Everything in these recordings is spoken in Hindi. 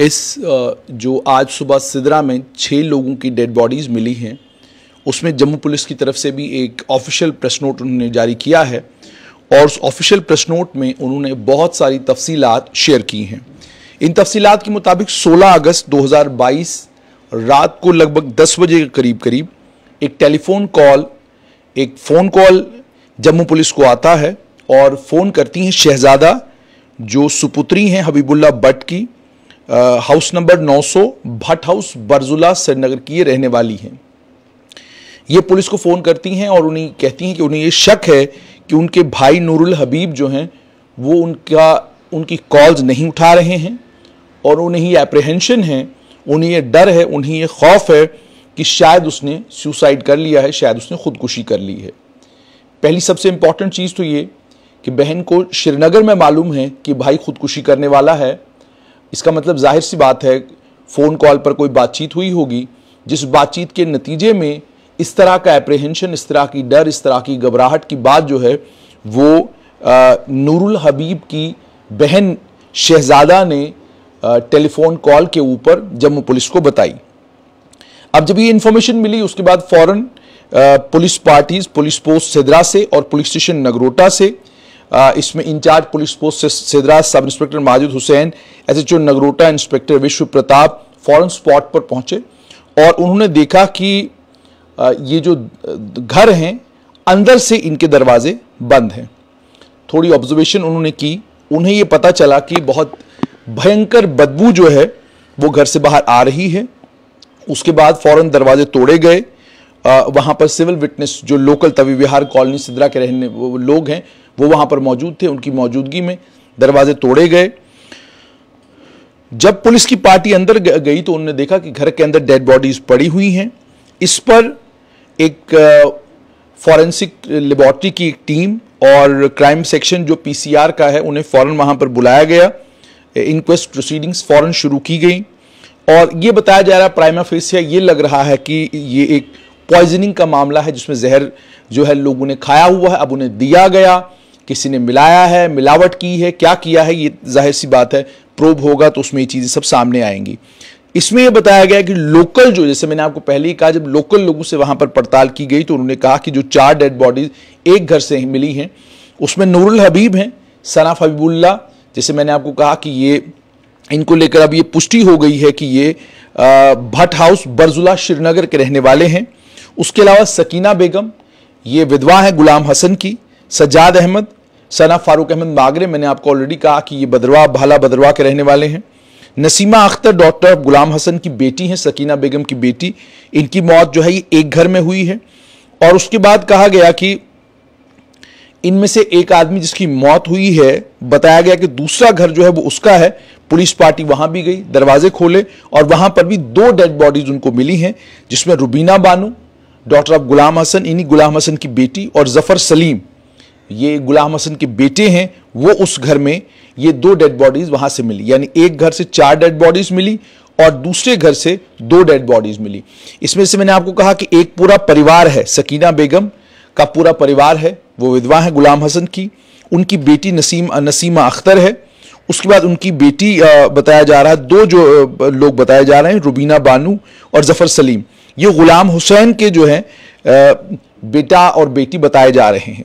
इस जो आज सुबह सिदरा में छः लोगों की डेड बॉडीज़ मिली हैं उसमें जम्मू पुलिस की तरफ से भी एक ऑफिशियल प्रेस नोट उन्होंने जारी किया है और उस ऑफिशियल प्रेस नोट में उन्होंने बहुत सारी तफसीलात शेयर की हैं इन तफसीलात के मुताबिक 16 अगस्त 2022 रात को लगभग 10 बजे के करीब करीब एक टेलीफोन कॉल एक फ़ोन कॉल जम्मू पुलिस को आता है और फ़ोन करती हैं शहजादा जो सुपुत्री हैं हबीबुल्ला भट्ट की house number 900 Bhatt house Barzulla Srinagar की ये रहने वाली हैं ये पुलिस को फ़ोन करती हैं और उन्हें कहती हैं कि उन्हें ये शक है कि उनके भाई नूरुल हबीब जो हैं वो उनका उनकी कॉल्स नहीं उठा रहे हैं और उन्हें ये अप्रहेंशन है उन्हें ये डर है उन्हें ये खौफ है कि शायद उसने सुसाइड कर लिया है शायद उसने खुदकुशी कर ली है पहली सबसे इम्पॉर्टेंट चीज़ तो ये कि बहन को श्रीनगर में मालूम है कि भाई खुदकुशी करने वाला है इसका मतलब जाहिर सी बात है फ़ोन कॉल पर कोई बातचीत हुई होगी जिस बातचीत के नतीजे में इस तरह का एप्रिहेंशन इस तरह की डर इस तरह की घबराहट की बात जो है वो नूरुल हबीब की बहन शहजादा ने टेलीफोन कॉल के ऊपर जम्मू पुलिस को बताई अब जब ये इन्फॉर्मेशन मिली उसके बाद फ़ौरन police parties police post Sidra से और पुलिस स्टेशन नगरोटा से इसमें इंचार्ज पुलिस पोस्ट से Sidhra sub inspector Majid Hussain S H Nagrota inspector Vishwa Pratap फौरन स्पॉट पर पहुंचे और उन्होंने देखा कि ये जो घर हैं अंदर से इनके दरवाजे बंद हैं थोड़ी ऑब्जर्वेशन उन्होंने की उन्हें ये पता चला कि बहुत भयंकर बदबू जो है वो घर से बाहर आ रही है उसके बाद फौरन दरवाजे तोड़े गए वहाँ पर सिविल विटनेस जो लोकल तवी विहार कॉलोनी सिद्रा के रहने वो लोग हैं वो वहाँ पर मौजूद थे उनकी मौजूदगी में दरवाजे तोड़े गए जब पुलिस की पार्टी अंदर गई तो उन्होंने देखा कि घर के अंदर डेड बॉडीज पड़ी हुई हैं इस पर एक फॉरेंसिक लेबॉर्ट्री की एक टीम और क्राइम सेक्शन जो पीसीआर का है उन्हें फ़ौरन वहां पर बुलाया गया इनक्वेस्ट प्रोसीडिंग्स फ़ौरन शुरू की गई और ये बताया जा रहा है प्राइमा फेसिया ये लग रहा है कि ये एक पॉइजनिंग का मामला है जिसमें जहर जो है लोगों ने खाया हुआ है अब उन्हें दिया गया किसी ने मिलाया है मिलावट की है क्या किया है ये जाहिर सी बात है प्रोब होगा तो उसमें ये चीज़ें सब सामने आएंगी इसमें यह बताया गया कि लोकल जो जैसे मैंने आपको पहले ही कहा जब लोकल लोगों से वहां पर पड़ताल की गई तो उन्होंने कहा कि जो चार डेड बॉडीज एक घर से ही मिली हैं उसमें नूरुल हबीब हैं सनाफ हबीबुल्ला जैसे मैंने आपको कहा कि ये इनको लेकर अब ये पुष्टि हो गई है कि ये भट्ट हाउस बर्जुला श्रीनगर के रहने वाले हैं उसके अलावा सकीना बेगम ये विधवा है गुलाम हसन की सज्जाद अहमद सना फारूक अहमद मागरे मैंने आपको ऑलरेडी कहा कि ये बदरवा भाला बदरवा के रहने वाले हैं नसीमा अख्तर डॉक्टर गुलाम हसन की बेटी हैं सकीना बेगम की बेटी इनकी मौत जो है ये एक घर में हुई है और उसके बाद कहा गया कि इनमें से एक आदमी जिसकी मौत हुई है बताया गया कि दूसरा घर जो है वो उसका है पुलिस पार्टी वहां भी गई दरवाजे खोले और वहां पर भी दो डेड बॉडीज उनको मिली हैं जिसमें रुबीना बानू डॉटर ऑफ गुलाम हसन इन्हीं गुलाम हसन की बेटी और जफ़र सलीम ये गुलाम हसन के बेटे हैं वो उस घर में ये दो डेड बॉडीज़ वहाँ से मिली यानी एक घर से चार डेड बॉडीज़ मिली और दूसरे घर से दो डेड बॉडीज़ मिली इसमें से मैंने आपको कहा कि एक पूरा परिवार है सकीना बेगम का पूरा परिवार है वो विधवा है गुलाम हसन की उनकी बेटी नसीम नसीमा अख्तर है उसके बाद उनकी बेटी बताया जा रहा है दो जो लोग बताए जा रहे हैं रुबीना बानू और जफ़र सलीम ये ग़ुलाम हुसैन के जो है बेटा और बेटी बताए जा रहे हैं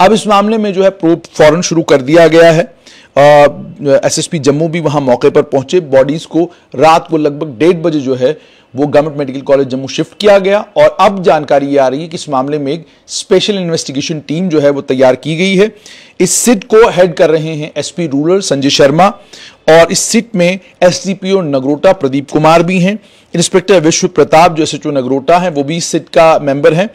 अब इस मामले में जो है प्रूफ फ़ौरन शुरू कर दिया गया है एसएसपी जम्मू भी वहाँ मौके पर पहुँचे बॉडीज़ को रात को लगभग डेढ़ बजे जो है वो government medical college Jammu shift किया गया और अब जानकारी ये आ रही है कि इस मामले में एक स्पेशल इन्वेस्टिगेशन टीम जो है वो तैयार की गई है इस सिट को हेड कर रहे हैं एसपी रूरल संजय शर्मा और इस सिट में एसडीपीओ नगरोटा प्रदीप कुमार भी हैं इंस्पेक्टर विश्व प्रताप जो एसएचओ नगरोटा है वो भी इस सिट का मेंबर है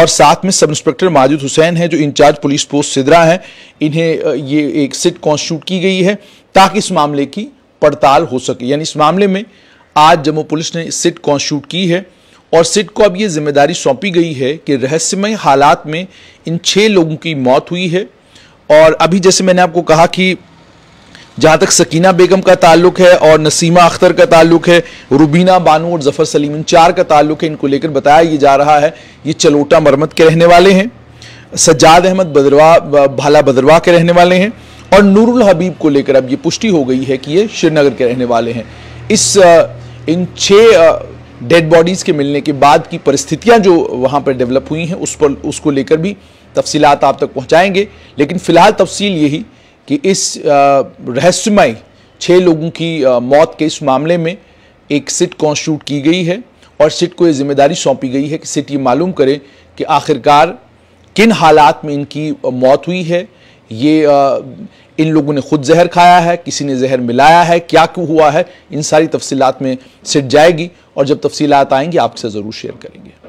और साथ में सब इंस्पेक्टर माजिद हुसैन है जो इंचार्ज पुलिस पोस्ट सिदरा है इन्हें ये एक सिट कॉन्स्टिट्यूट की गई है ताकि इस मामले की पड़ताल हो सके यानी इस मामले में आज जम्मू पुलिस ने सिट कॉन्स्टिट्यूट की है और सिट को अब ये जिम्मेदारी सौंपी गई है कि रहस्यमय हालात में इन छः लोगों की मौत हुई है और अभी जैसे मैंने आपको कहा कि जहाँ तक सकीना बेगम का ताल्लुक है और नसीमा अख्तर का ताल्लुक है रुबीना बानू और जफ़र सलीम इन चार का ताल्लुक है इनको लेकर बताया ये जा रहा है ये चलोटा मरमत के रहने वाले हैं सज्जाद अहमद बदरवा भाला बदरवा के रहने वाले हैं और नूरुल हबीब को लेकर अब ये पुष्टि हो गई है कि ये श्रीनगर के रहने वाले हैं इस इन छः डेड बॉडीज़ के मिलने के बाद की परिस्थितियां जो वहाँ पर डेवलप हुई हैं उस पर उसको लेकर भी तफसीत आप तक पहुँचाएँगे लेकिन फ़िलहाल तफसील यही कि इस रहस्यमय छः लोगों की मौत के इस मामले में एक सिट कॉन्स्टिट्यूट की गई है और सिट को ये जिम्मेदारी सौंपी गई है कि सिट ये मालूम करे कि आखिरकार किन हालात में इनकी मौत हुई है ये इन लोगों ने खुद जहर खाया है किसी ने जहर मिलाया है क्या क्यों हुआ है इन सारी तफसीत में सिट जाएगी और जब तफसीत आएंगी आपसे ज़रूर शेयर करेंगे